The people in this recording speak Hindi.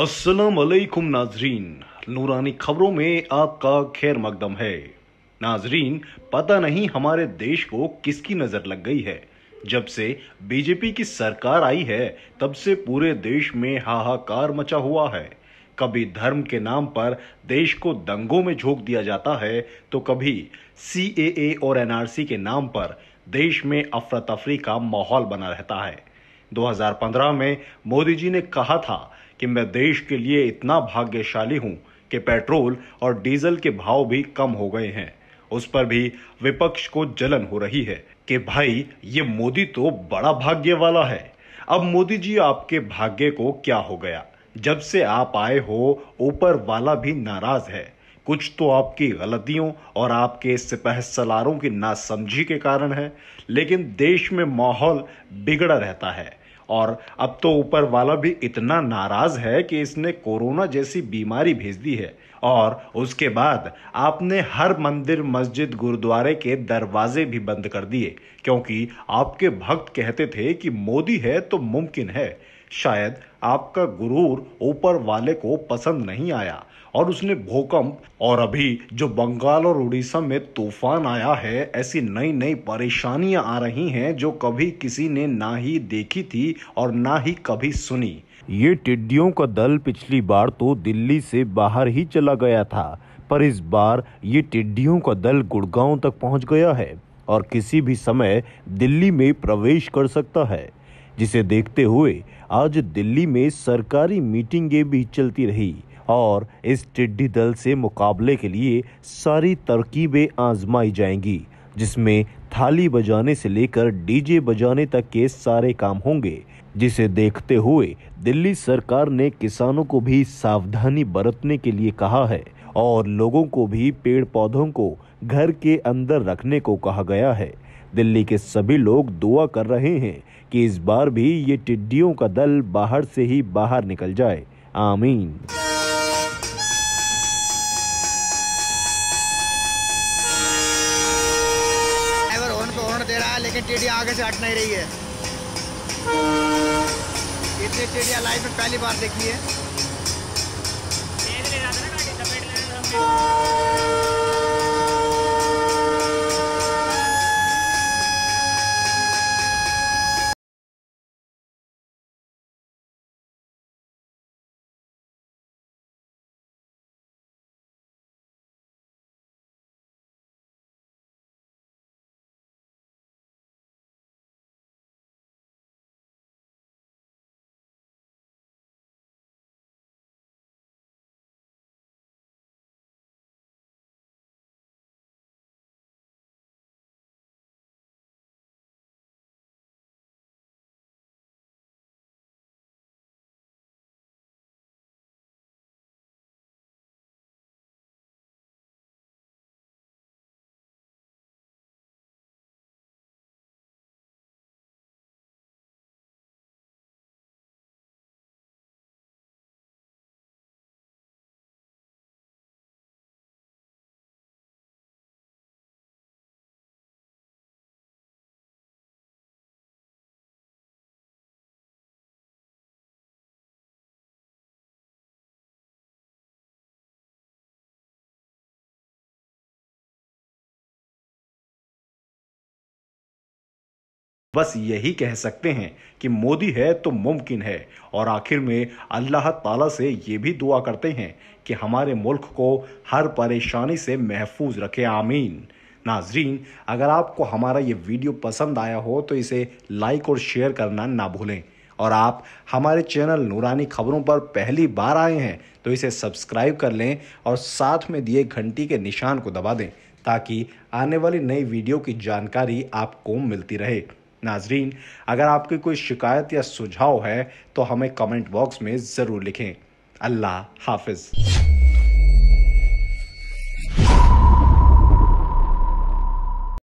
असलकुम नाजरीन नूरानी खबरों में आपका खैर मकदम है नाजरीन पता नहीं हमारे देश को किसकी नज़र लग गई है जब से बीजेपी की सरकार आई है तब से पूरे देश में हाहाकार मचा हुआ है कभी धर्म के नाम पर देश को दंगों में झोंक दिया जाता है तो कभी ए और सी के नाम पर देश में अफरा तफरी का माहौल बना रहता है 2015 में मोदी जी ने कहा था कि मैं देश के लिए इतना भाग्यशाली हूं कि पेट्रोल और डीजल के भाव भी कम हो गए हैं उस पर भी विपक्ष को जलन हो रही है कि भाई ये मोदी तो बड़ा भाग्य वाला है अब मोदी जी आपके भाग्य को क्या हो गया जब से आप आए हो ऊपर वाला भी नाराज है कुछ तो आपकी गलतियों और आपके सिपह सलारों की नासमझी के कारण है लेकिन देश में माहौल बिगड़ा रहता है और अब तो ऊपर वाला भी इतना नाराज है कि इसने कोरोना जैसी बीमारी भेज दी है और उसके बाद आपने हर मंदिर मस्जिद गुरुद्वारे के दरवाजे भी बंद कर दिए क्योंकि आपके भक्त कहते थे कि मोदी है तो मुमकिन है शायद आपका गुरूर ऊपर वाले को पसंद नहीं आया और उसने भूकंप और अभी जो बंगाल और उड़ीसा में तूफान आया है ऐसी नई नई परेशानियां आ रही हैं जो कभी किसी ने ना ही देखी थी और ना ही कभी सुनी ये टिड्डियों का दल पिछली बार तो दिल्ली से बाहर ही चला गया था पर इस बार ये टिड्डियों का दल गुड़गांव तक पहुंच गया है और किसी भी समय दिल्ली में प्रवेश कर सकता है जिसे देखते हुए आज दिल्ली में सरकारी मीटिंगें भी चलती रही और इस टिड्डी दल से मुकाबले के लिए सारी तरकीबें आजमाई जाएंगी जिसमें थाली बजाने से लेकर डीजे बजाने तक के सारे काम होंगे जिसे देखते हुए दिल्ली सरकार ने किसानों को भी सावधानी बरतने के लिए कहा है और लोगों को भी पेड़ पौधों को घर के अंदर रखने को कहा गया है दिल्ली के सभी लोग दुआ कर रहे हैं कि इस बार भी ये टिड्डियों का दल बाहर से ही बाहर निकल जाए आमीन इतनी टेढ़ियाँ आगे से हट नहीं रही है इतनी टेढ़िया लाइफ में पहली बार देखी है बस यही कह सकते हैं कि मोदी है तो मुमकिन है और आखिर में अल्लाह ताला से ये भी दुआ करते हैं कि हमारे मुल्क को हर परेशानी से महफूज रखे आमीन नाजरीन अगर आपको हमारा ये वीडियो पसंद आया हो तो इसे लाइक और शेयर करना ना भूलें और आप हमारे चैनल नूरानी खबरों पर पहली बार आए हैं तो इसे सब्सक्राइब कर लें और साथ में दिए घंटी के निशान को दबा दें ताकि आने वाली नई वीडियो की जानकारी आपको मिलती रहे नाजरीन अगर आपकी कोई शिकायत या सुझाव है तो हमें कमेंट बॉक्स में ज़रूर लिखें अल्लाह हाफिज़